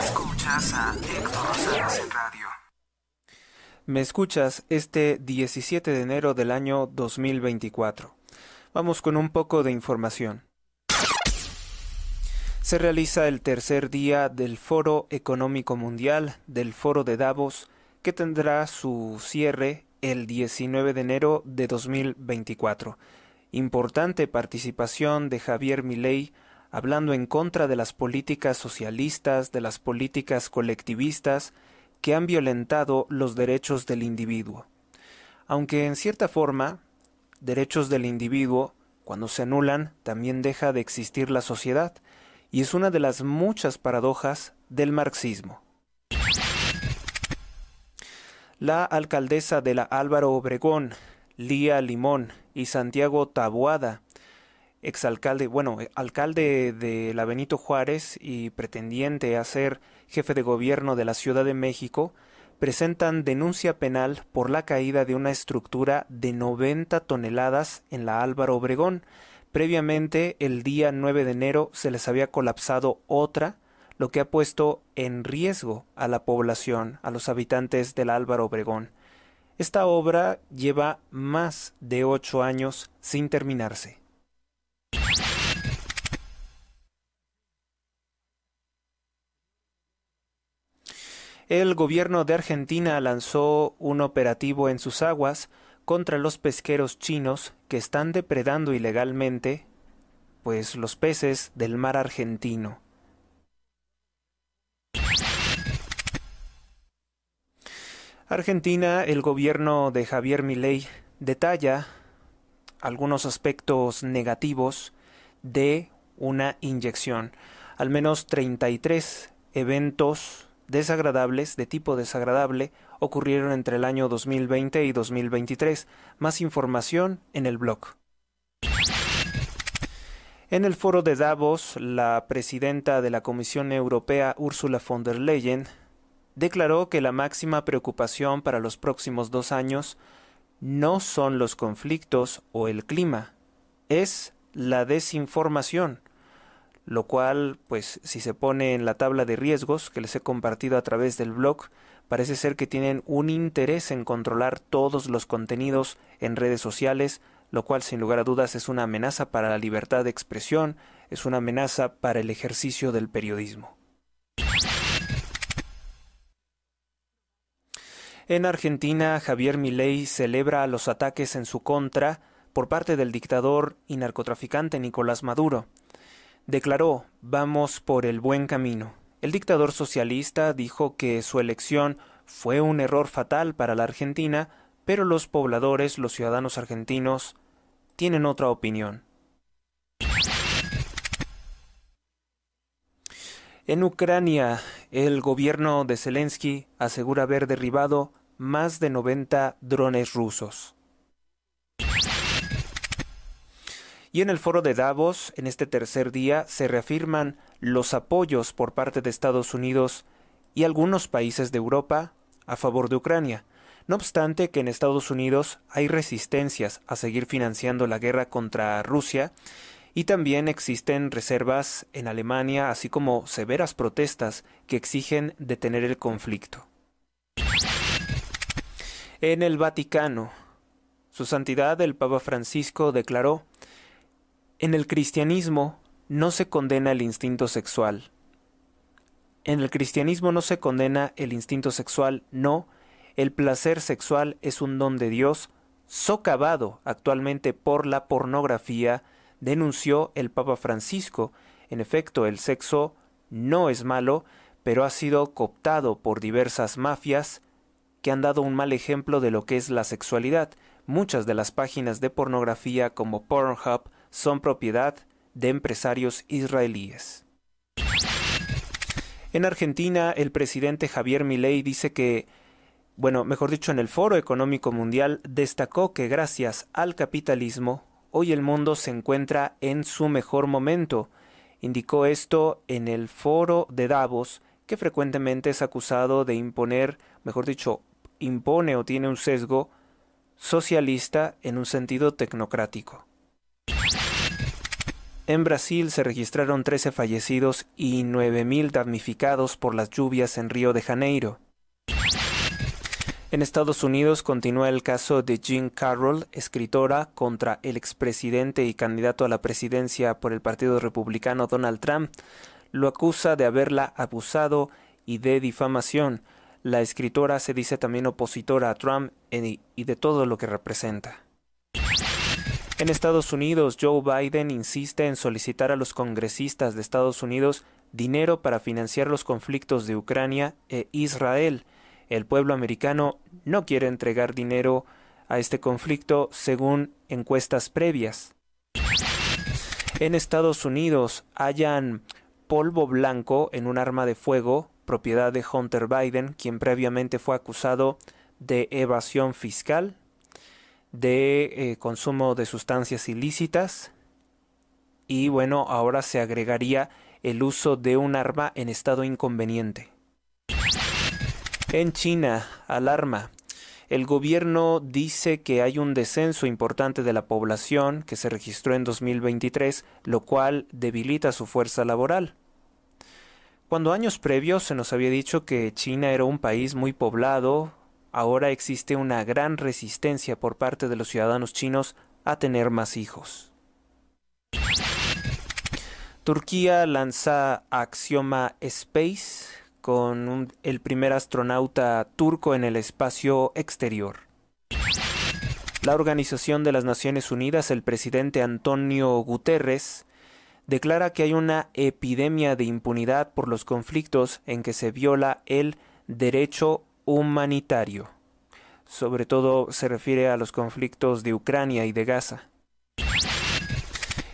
Escuchas a en radio. Me escuchas este 17 de enero del año 2024. Vamos con un poco de información. Se realiza el tercer día del Foro Económico Mundial del Foro de Davos, que tendrá su cierre el 19 de enero de 2024. Importante participación de Javier Milei, hablando en contra de las políticas socialistas, de las políticas colectivistas, que han violentado los derechos del individuo. Aunque en cierta forma, derechos del individuo, cuando se anulan, también deja de existir la sociedad, y es una de las muchas paradojas del marxismo. La alcaldesa de la Álvaro Obregón, Lía Limón y Santiago Taboada exalcalde, bueno, eh, alcalde de la Benito Juárez y pretendiente a ser jefe de gobierno de la Ciudad de México, presentan denuncia penal por la caída de una estructura de 90 toneladas en la Álvaro Obregón. Previamente, el día 9 de enero, se les había colapsado otra, lo que ha puesto en riesgo a la población, a los habitantes del Álvaro Obregón. Esta obra lleva más de ocho años sin terminarse. el gobierno de Argentina lanzó un operativo en sus aguas contra los pesqueros chinos que están depredando ilegalmente pues los peces del mar argentino. Argentina, el gobierno de Javier Milei detalla algunos aspectos negativos de una inyección. Al menos 33 eventos desagradables de tipo desagradable ocurrieron entre el año 2020 y 2023. Más información en el blog. En el foro de Davos, la presidenta de la Comisión Europea, Ursula von der Leyen, declaró que la máxima preocupación para los próximos dos años no son los conflictos o el clima, es la desinformación lo cual, pues si se pone en la tabla de riesgos que les he compartido a través del blog, parece ser que tienen un interés en controlar todos los contenidos en redes sociales, lo cual sin lugar a dudas es una amenaza para la libertad de expresión, es una amenaza para el ejercicio del periodismo. En Argentina, Javier Milei celebra los ataques en su contra por parte del dictador y narcotraficante Nicolás Maduro declaró Vamos por el buen camino. El dictador socialista dijo que su elección fue un error fatal para la Argentina, pero los pobladores, los ciudadanos argentinos, tienen otra opinión. En Ucrania, el gobierno de Zelensky asegura haber derribado más de 90 drones rusos. Y en el foro de Davos, en este tercer día, se reafirman los apoyos por parte de Estados Unidos y algunos países de Europa a favor de Ucrania. No obstante que en Estados Unidos hay resistencias a seguir financiando la guerra contra Rusia y también existen reservas en Alemania, así como severas protestas que exigen detener el conflicto. En el Vaticano, Su Santidad el Papa Francisco declaró en el cristianismo no se condena el instinto sexual. En el cristianismo no se condena el instinto sexual, no. El placer sexual es un don de Dios, socavado actualmente por la pornografía, denunció el Papa Francisco. En efecto, el sexo no es malo, pero ha sido cooptado por diversas mafias que han dado un mal ejemplo de lo que es la sexualidad. Muchas de las páginas de pornografía como Pornhub son propiedad de empresarios israelíes. En Argentina, el presidente Javier Milei dice que, bueno, mejor dicho, en el Foro Económico Mundial destacó que gracias al capitalismo, hoy el mundo se encuentra en su mejor momento. Indicó esto en el Foro de Davos, que frecuentemente es acusado de imponer, mejor dicho, impone o tiene un sesgo socialista en un sentido tecnocrático. En Brasil se registraron 13 fallecidos y 9.000 damnificados por las lluvias en Río de Janeiro. En Estados Unidos continúa el caso de Jean Carroll, escritora, contra el expresidente y candidato a la presidencia por el Partido Republicano Donald Trump. Lo acusa de haberla abusado y de difamación. La escritora se dice también opositora a Trump y de todo lo que representa. En Estados Unidos, Joe Biden insiste en solicitar a los congresistas de Estados Unidos dinero para financiar los conflictos de Ucrania e Israel. El pueblo americano no quiere entregar dinero a este conflicto según encuestas previas. En Estados Unidos hallan polvo blanco en un arma de fuego, propiedad de Hunter Biden, quien previamente fue acusado de evasión fiscal, de eh, consumo de sustancias ilícitas y bueno, ahora se agregaría el uso de un arma en estado inconveniente. En China, alarma. El gobierno dice que hay un descenso importante de la población que se registró en 2023, lo cual debilita su fuerza laboral. Cuando años previos se nos había dicho que China era un país muy poblado, ahora existe una gran resistencia por parte de los ciudadanos chinos a tener más hijos. Turquía lanza Axioma Space con el primer astronauta turco en el espacio exterior. La Organización de las Naciones Unidas, el presidente Antonio Guterres, declara que hay una epidemia de impunidad por los conflictos en que se viola el derecho humanitario. Sobre todo se refiere a los conflictos de Ucrania y de Gaza.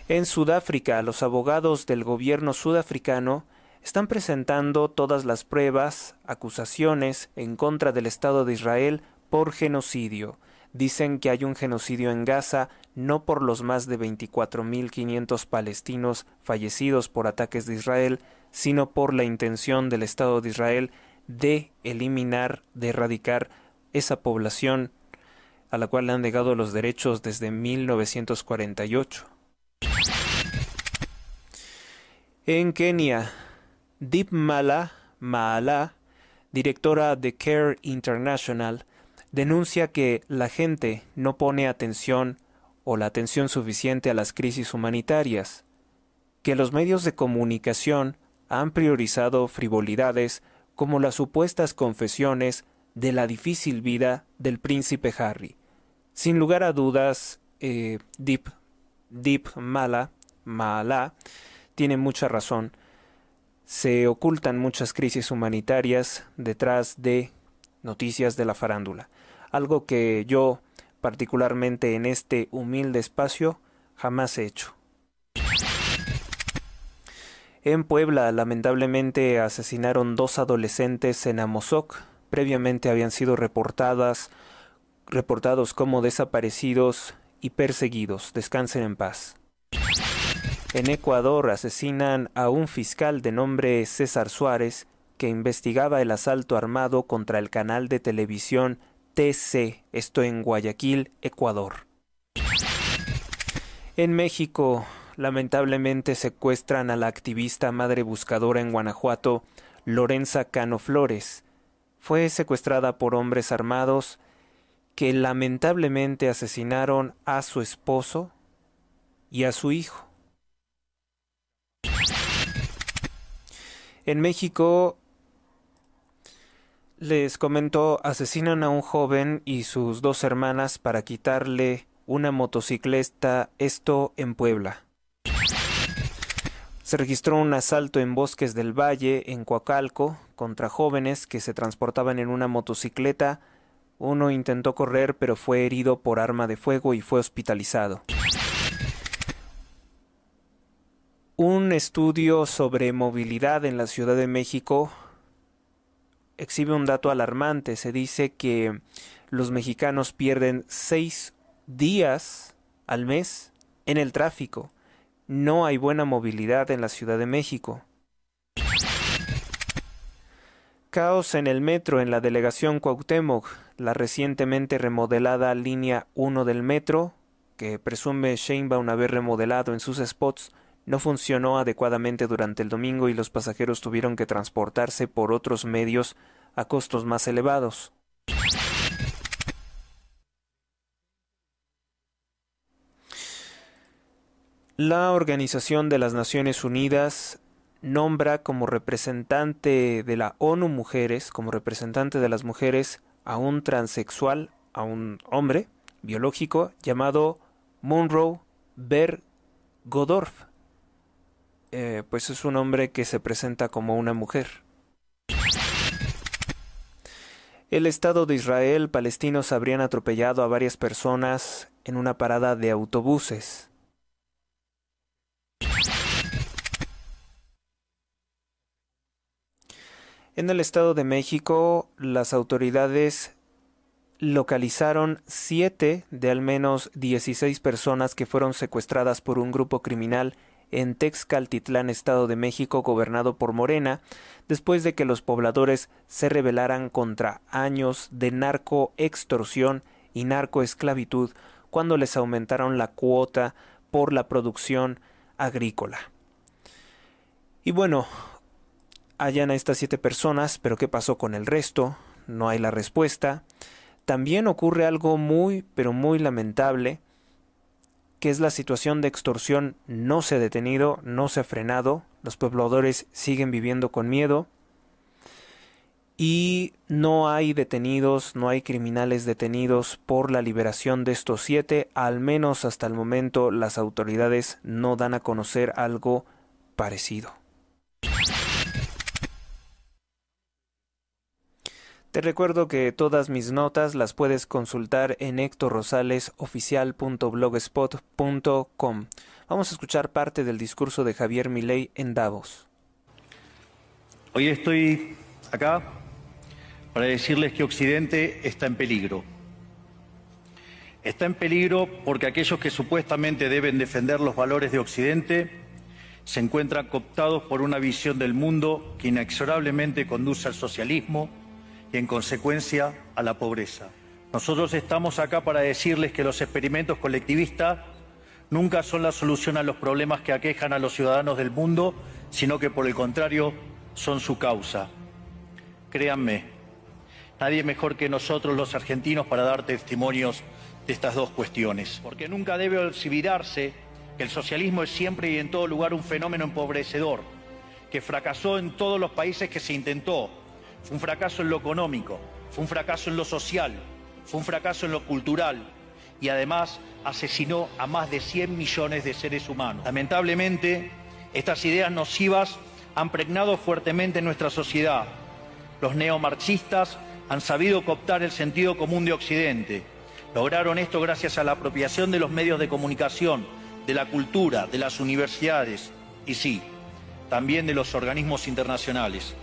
En Sudáfrica, los abogados del gobierno sudafricano están presentando todas las pruebas, acusaciones en contra del Estado de Israel por genocidio. Dicen que hay un genocidio en Gaza, no por los más de 24.500 palestinos fallecidos por ataques de Israel, sino por la intención del Estado de Israel de eliminar, de erradicar esa población a la cual le han negado los derechos desde 1948. En Kenia, Dipmala Maala, directora de Care International, denuncia que la gente no pone atención o la atención suficiente a las crisis humanitarias, que los medios de comunicación han priorizado frivolidades como las supuestas confesiones de la difícil vida del príncipe Harry. Sin lugar a dudas, eh, Deep, Deep Mala, Mala, tiene mucha razón. Se ocultan muchas crisis humanitarias detrás de noticias de la farándula, algo que yo, particularmente en este humilde espacio, jamás he hecho. En Puebla, lamentablemente, asesinaron dos adolescentes en Amozoc. Previamente habían sido reportadas, reportados como desaparecidos y perseguidos. Descansen en paz. En Ecuador asesinan a un fiscal de nombre César Suárez que investigaba el asalto armado contra el canal de televisión TC, esto en Guayaquil, Ecuador. En México, lamentablemente secuestran a la activista madre buscadora en Guanajuato, Lorenza Cano Flores. Fue secuestrada por hombres armados que lamentablemente asesinaron a su esposo y a su hijo. En México, les comentó, asesinan a un joven y sus dos hermanas para quitarle una motocicleta, esto en Puebla. Se registró un asalto en Bosques del Valle, en Coacalco, contra jóvenes que se transportaban en una motocicleta. Uno intentó correr pero fue herido por arma de fuego y fue hospitalizado. Un estudio sobre movilidad en la Ciudad de México exhibe un dato alarmante. Se dice que los mexicanos pierden seis días al mes en el tráfico no hay buena movilidad en la Ciudad de México. Caos en el metro en la delegación Cuauhtémoc, la recientemente remodelada línea 1 del metro, que presume Sheinbaum haber remodelado en sus spots, no funcionó adecuadamente durante el domingo y los pasajeros tuvieron que transportarse por otros medios a costos más elevados. La Organización de las Naciones Unidas nombra como representante de la ONU Mujeres, como representante de las mujeres, a un transexual, a un hombre biológico llamado Munro Ber Eh, pues es un hombre que se presenta como una mujer. El Estado de Israel, palestinos habrían atropellado a varias personas en una parada de autobuses. En el Estado de México, las autoridades localizaron 7 de al menos 16 personas que fueron secuestradas por un grupo criminal en Texcaltitlán, Estado de México, gobernado por Morena, después de que los pobladores se rebelaran contra años de narcoextorsión y narcoesclavitud cuando les aumentaron la cuota por la producción agrícola. Y bueno, hallan a estas siete personas, pero ¿qué pasó con el resto? No hay la respuesta. También ocurre algo muy, pero muy lamentable, que es la situación de extorsión no se ha detenido, no se ha frenado, los pobladores siguen viviendo con miedo y no hay detenidos, no hay criminales detenidos por la liberación de estos siete, al menos hasta el momento las autoridades no dan a conocer algo parecido. Te recuerdo que todas mis notas las puedes consultar en hectorrosalesoficial.blogspot.com. Vamos a escuchar parte del discurso de Javier Milei en Davos. Hoy estoy acá para decirles que Occidente está en peligro. Está en peligro porque aquellos que supuestamente deben defender los valores de Occidente se encuentran cooptados por una visión del mundo que inexorablemente conduce al socialismo y en consecuencia a la pobreza. Nosotros estamos acá para decirles que los experimentos colectivistas nunca son la solución a los problemas que aquejan a los ciudadanos del mundo, sino que por el contrario son su causa. Créanme, nadie mejor que nosotros los argentinos para dar testimonios de estas dos cuestiones. Porque nunca debe olvidarse que el socialismo es siempre y en todo lugar un fenómeno empobrecedor, que fracasó en todos los países que se intentó fue un fracaso en lo económico, fue un fracaso en lo social, fue un fracaso en lo cultural y además asesinó a más de 100 millones de seres humanos. Lamentablemente, estas ideas nocivas han pregnado fuertemente nuestra sociedad. Los neomarxistas han sabido cooptar el sentido común de Occidente. Lograron esto gracias a la apropiación de los medios de comunicación, de la cultura, de las universidades y sí, también de los organismos internacionales.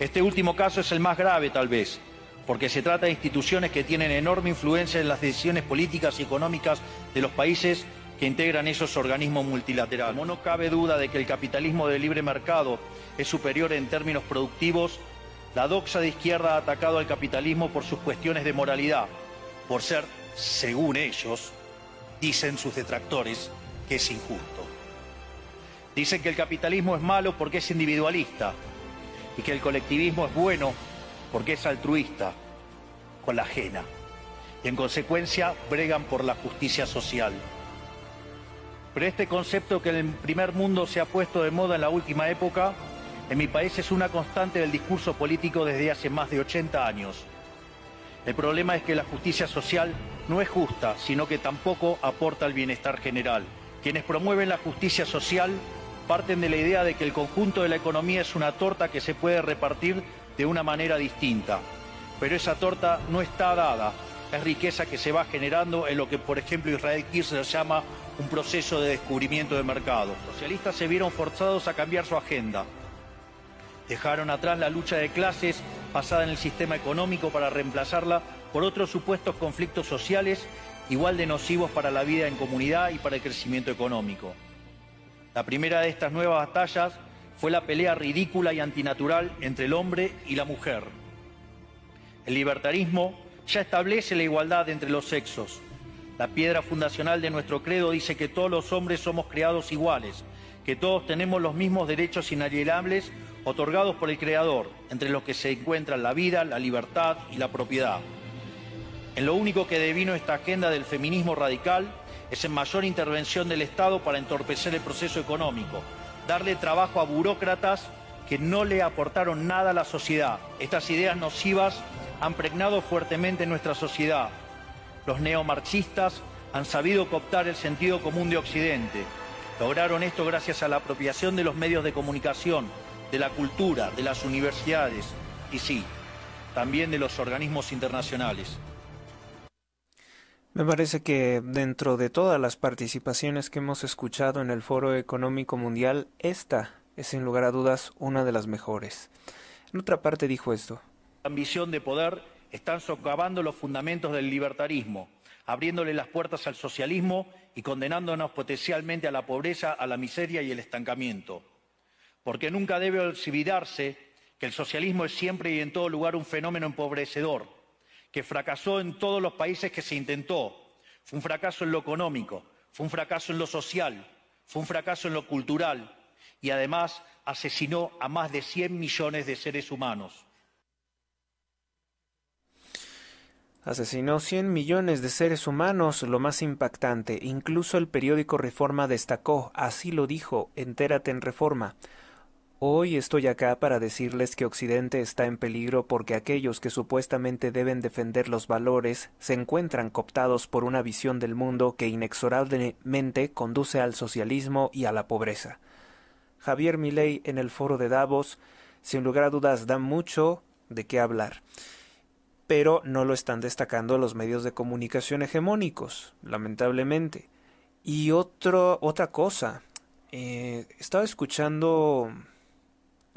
Este último caso es el más grave tal vez, porque se trata de instituciones que tienen enorme influencia en las decisiones políticas y económicas de los países que integran esos organismos multilaterales. Como no cabe duda de que el capitalismo de libre mercado es superior en términos productivos, la doxa de izquierda ha atacado al capitalismo por sus cuestiones de moralidad, por ser, según ellos, dicen sus detractores, que es injusto. Dicen que el capitalismo es malo porque es individualista, y que el colectivismo es bueno porque es altruista con la ajena y en consecuencia bregan por la justicia social. Pero este concepto que en el primer mundo se ha puesto de moda en la última época, en mi país es una constante del discurso político desde hace más de 80 años. El problema es que la justicia social no es justa, sino que tampoco aporta al bienestar general. Quienes promueven la justicia social parten de la idea de que el conjunto de la economía es una torta que se puede repartir de una manera distinta. Pero esa torta no está dada, es riqueza que se va generando en lo que, por ejemplo, Israel Kirchner llama un proceso de descubrimiento de mercado. Los socialistas se vieron forzados a cambiar su agenda. Dejaron atrás la lucha de clases basada en el sistema económico para reemplazarla por otros supuestos conflictos sociales igual de nocivos para la vida en comunidad y para el crecimiento económico. La primera de estas nuevas batallas fue la pelea ridícula y antinatural entre el hombre y la mujer. El libertarismo ya establece la igualdad entre los sexos. La piedra fundacional de nuestro credo dice que todos los hombres somos creados iguales, que todos tenemos los mismos derechos inalienables otorgados por el Creador, entre los que se encuentran la vida, la libertad y la propiedad. En lo único que devino esta agenda del feminismo radical es en mayor intervención del Estado para entorpecer el proceso económico, darle trabajo a burócratas que no le aportaron nada a la sociedad. Estas ideas nocivas han pregnado fuertemente nuestra sociedad. Los neomarxistas han sabido cooptar el sentido común de Occidente. Lograron esto gracias a la apropiación de los medios de comunicación, de la cultura, de las universidades y sí, también de los organismos internacionales. Me parece que dentro de todas las participaciones que hemos escuchado en el Foro Económico Mundial, esta es sin lugar a dudas una de las mejores. En otra parte dijo esto. La ambición de poder están socavando los fundamentos del libertarismo, abriéndole las puertas al socialismo y condenándonos potencialmente a la pobreza, a la miseria y el estancamiento. Porque nunca debe olvidarse que el socialismo es siempre y en todo lugar un fenómeno empobrecedor que fracasó en todos los países que se intentó. Fue un fracaso en lo económico, fue un fracaso en lo social, fue un fracaso en lo cultural y además asesinó a más de 100 millones de seres humanos. Asesinó 100 millones de seres humanos, lo más impactante. Incluso el periódico Reforma destacó, así lo dijo, entérate en Reforma. Hoy estoy acá para decirles que Occidente está en peligro porque aquellos que supuestamente deben defender los valores se encuentran cooptados por una visión del mundo que inexorablemente conduce al socialismo y a la pobreza. Javier Milei en el foro de Davos, sin lugar a dudas, da mucho de qué hablar, pero no lo están destacando los medios de comunicación hegemónicos, lamentablemente. Y otro, otra cosa, eh, estaba escuchando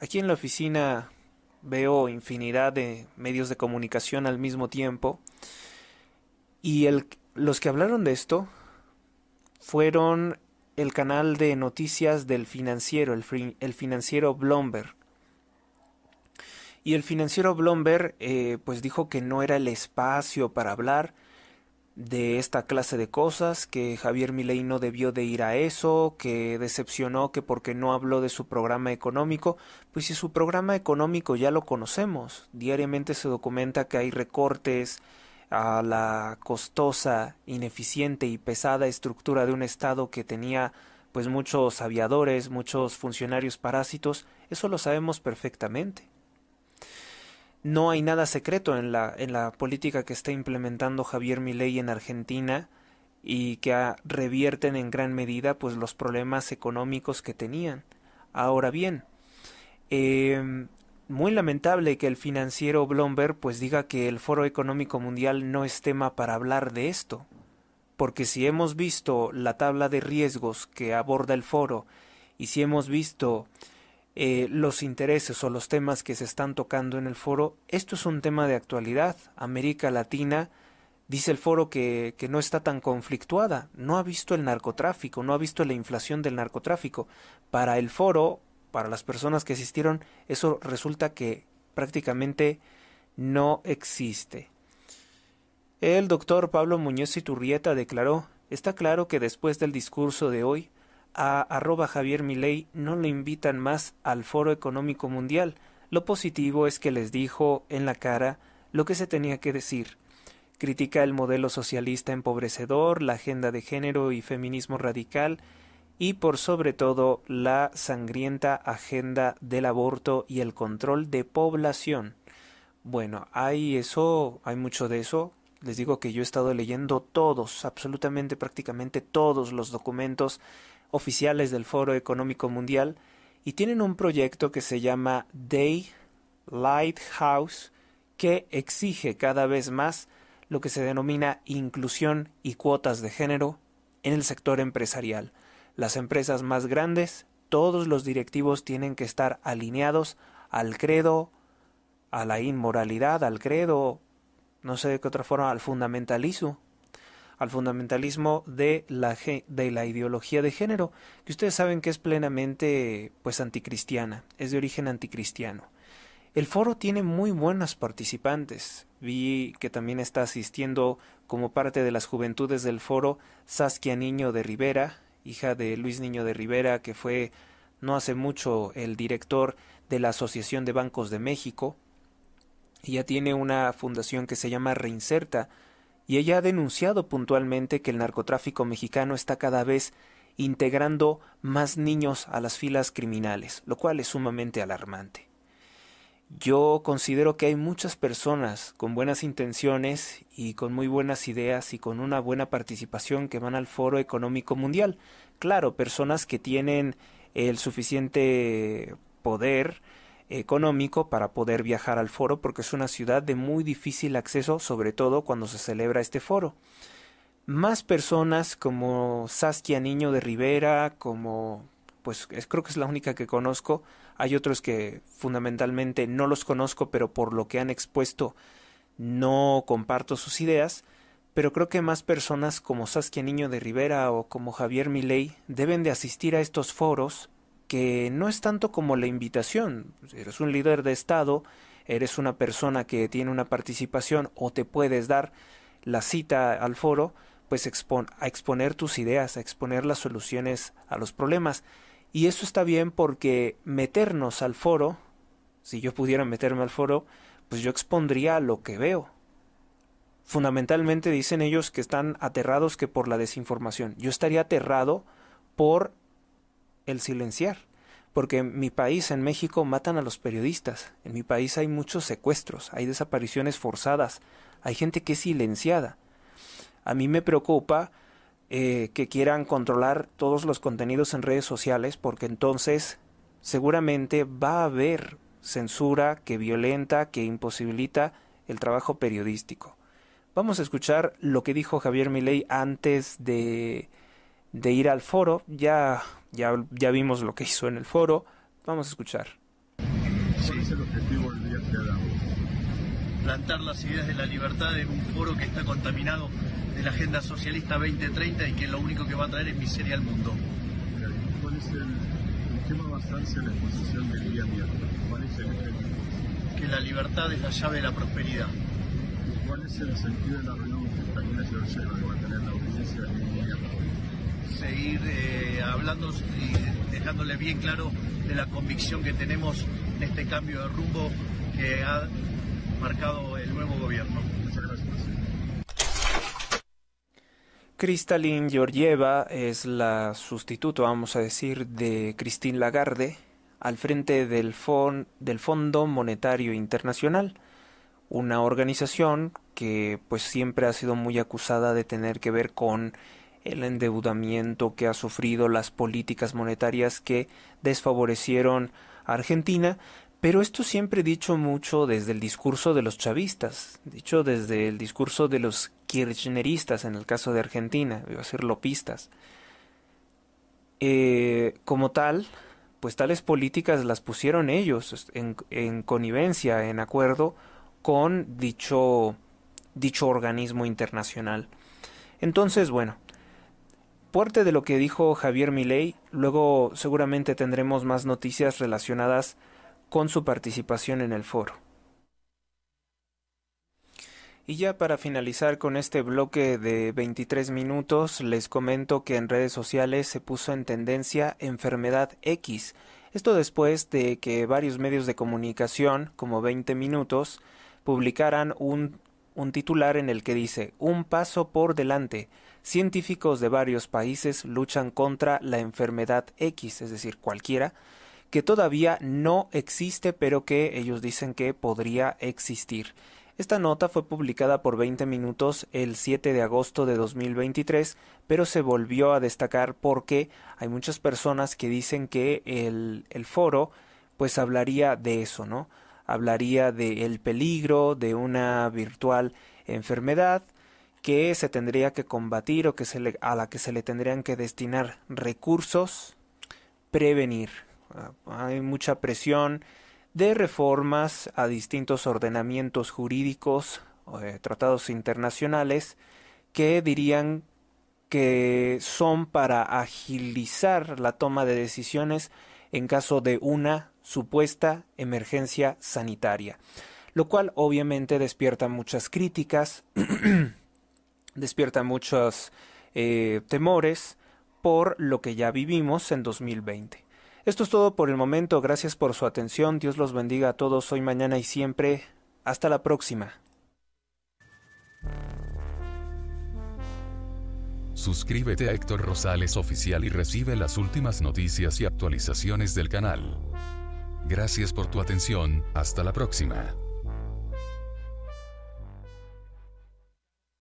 Aquí en la oficina veo infinidad de medios de comunicación al mismo tiempo y los que hablaron de esto fueron el canal de noticias del financiero, el, financiero Blomberg. Y el financiero Blomberg eh, pues dijo que no era el espacio para hablar, de esta clase de cosas, que Javier Milei no debió de ir a eso, que decepcionó que porque no habló de su programa económico, pues si su programa económico ya lo conocemos, diariamente se documenta que hay recortes a la costosa, ineficiente y pesada estructura de un Estado que tenía pues muchos aviadores, muchos funcionarios parásitos, eso lo sabemos perfectamente no hay nada secreto en la, en la política que está implementando Javier Milei en Argentina y que revierten en gran medida pues los problemas económicos que tenían. Ahora bien, eh, muy lamentable que el financiero Blomberg pues diga que el Foro Económico Mundial no es tema para hablar de esto, porque si hemos visto la tabla de riesgos que aborda el foro y si hemos visto eh, los intereses o los temas que se están tocando en el foro. Esto es un tema de actualidad. América Latina dice el foro que, que, no está tan conflictuada, no ha visto el narcotráfico, no ha visto la inflación del narcotráfico. Para el foro, para las personas que asistieron, eso resulta que prácticamente no existe. El doctor Pablo Muñoz Iturrieta declaró, está claro que después del discurso de hoy, a arroba Javier Milei no lo invitan más al Foro Económico Mundial. Lo positivo es que les dijo en la cara lo que se tenía que decir. Critica el modelo socialista empobrecedor, la agenda de género y feminismo radical, y por sobre todo la sangrienta agenda del aborto y el control de población. Bueno, hay eso, hay mucho de eso. Les digo que yo he estado leyendo todos, absolutamente prácticamente todos los documentos oficiales del Foro Económico Mundial y tienen un proyecto que se llama Day Lighthouse que exige cada vez más lo que se denomina inclusión y cuotas de género en el sector empresarial. Las empresas más grandes, todos los directivos tienen que estar alineados al credo, a la inmoralidad, al credo, no sé de qué otra forma, al fundamentalismo al fundamentalismo de la, de la ideología de género, que ustedes saben que es plenamente pues anticristiana, es de origen anticristiano. El foro tiene muy buenos participantes. Vi que también está asistiendo como parte de las juventudes del foro Saskia Niño de Rivera, hija de Luis Niño de Rivera, que fue no hace mucho el director de la Asociación de Bancos de México. ya tiene una fundación que se llama Reinserta, y ella ha denunciado puntualmente que el narcotráfico mexicano está cada vez integrando más niños a las filas criminales, lo cual es sumamente alarmante. Yo considero que hay muchas personas con buenas intenciones y con muy buenas ideas y con una buena participación que van al Foro Económico Mundial. Claro, personas que tienen el suficiente poder económico para poder viajar al foro porque es una ciudad de muy difícil acceso, sobre todo cuando se celebra este foro. Más personas como Saskia Niño de Rivera, como pues creo que es la única que conozco, hay otros que fundamentalmente no los conozco, pero por lo que han expuesto no comparto sus ideas, pero creo que más personas como Saskia Niño de Rivera o como Javier Milei deben de asistir a estos foros que no es tanto como la invitación. Eres un líder de Estado, eres una persona que tiene una participación o te puedes dar la cita al foro, pues a exponer tus ideas, a exponer las soluciones a los problemas. Y eso está bien porque meternos al foro, si yo pudiera meterme al foro, pues yo expondría lo que veo. Fundamentalmente dicen ellos que están aterrados que por la desinformación. Yo estaría aterrado por el silenciar, porque en mi país, en México, matan a los periodistas, en mi país hay muchos secuestros, hay desapariciones forzadas, hay gente que es silenciada. A mí me preocupa eh, que quieran controlar todos los contenidos en redes sociales, porque entonces seguramente va a haber censura que violenta, que imposibilita el trabajo periodístico. Vamos a escuchar lo que dijo Javier Milei antes de, de ir al foro. Ya ya, ya vimos lo que hizo en el foro. Vamos a escuchar. ¿Cuál es el objetivo del día que Plantar las ideas de la libertad en un foro que está contaminado de la Agenda Socialista 2030 y que lo único que va a traer es miseria al mundo. ¿Cuál es el, tema bastante de la exposición del día miércoles? ¿Cuál es el objetivo? Que la libertad es la llave de la prosperidad. ¿Cuál es el sentido de la reunión que está con el que va a tener la audiencia del día hoy? seguir ir eh, hablando y dejándole bien claro de la convicción que tenemos en este cambio de rumbo que ha marcado el nuevo gobierno. Muchas gracias. Cristalín Georgieva es la sustituto, vamos a decir, de Christine Lagarde al frente del, Fon del Fondo Monetario Internacional, una organización que pues siempre ha sido muy acusada de tener que ver con el endeudamiento que ha sufrido, las políticas monetarias que desfavorecieron a Argentina, pero esto siempre he dicho mucho desde el discurso de los chavistas, dicho desde el discurso de los kirchneristas en el caso de Argentina, iba a ser lopistas. Eh, como tal, pues tales políticas las pusieron ellos en, en connivencia, en acuerdo con dicho, dicho organismo internacional. Entonces, bueno, aporte de lo que dijo Javier Milei. Luego seguramente tendremos más noticias relacionadas con su participación en el foro. Y ya para finalizar con este bloque de 23 minutos, les comento que en redes sociales se puso en tendencia enfermedad X. Esto después de que varios medios de comunicación, como 20 minutos, publicaran un, un titular en el que dice Un paso por delante científicos de varios países luchan contra la enfermedad X, es decir, cualquiera, que todavía no existe, pero que ellos dicen que podría existir. Esta nota fue publicada por 20 minutos el 7 de agosto de 2023, pero se volvió a destacar porque hay muchas personas que dicen que el, foro pues hablaría de eso, ¿no? Hablaría del el peligro de una virtual enfermedad que se tendría que combatir o que a la que se le tendrían que destinar recursos, prevenir. Ah, hay mucha presión de reformas a distintos ordenamientos jurídicos, tratados internacionales, que dirían que son para agilizar la toma de decisiones en caso de una supuesta emergencia sanitaria, lo cual obviamente despierta muchas críticas despierta muchos eh, temores por lo que ya vivimos en 2020. Esto es todo por el momento, gracias por su atención, Dios los bendiga a todos hoy, mañana y siempre. Hasta la próxima. Suscríbete a Héctor Rosales Oficial y recibe las últimas noticias y actualizaciones del canal. Gracias por tu atención, hasta la próxima.